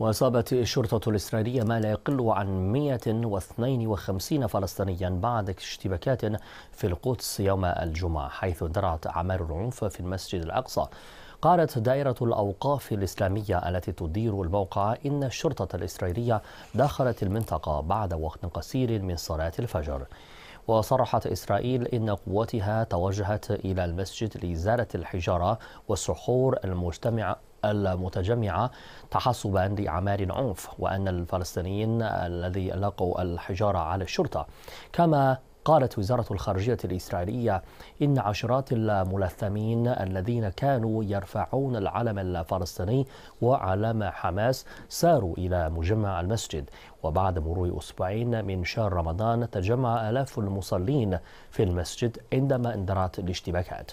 وأصابت الشرطة الإسرائيلية ما لا يقل عن 152 فلسطينيا بعد اشتباكات في القدس يوم الجمعة حيث اندرعت أعمال العنف في المسجد الأقصى قالت دائرة الأوقاف الإسلامية التي تدير الموقع إن الشرطة الإسرائيلية دخلت المنطقة بعد وقت قصير من صلاة الفجر وصرحت إسرائيل إن قواتها توجهت إلى المسجد لإزالة الحجارة والصخور المجتمع المتجمعة تحصبا لأعمال عنف وأن الفلسطينيين الذي لقوا الحجارة على الشرطة كما قالت وزارة الخارجية الإسرائيلية إن عشرات الملثمين الذين كانوا يرفعون العلم الفلسطيني وعلم حماس ساروا إلى مجمع المسجد وبعد مرور أسبوعين من شهر رمضان تجمع آلاف المصلين في المسجد عندما اندرعت الاشتباكات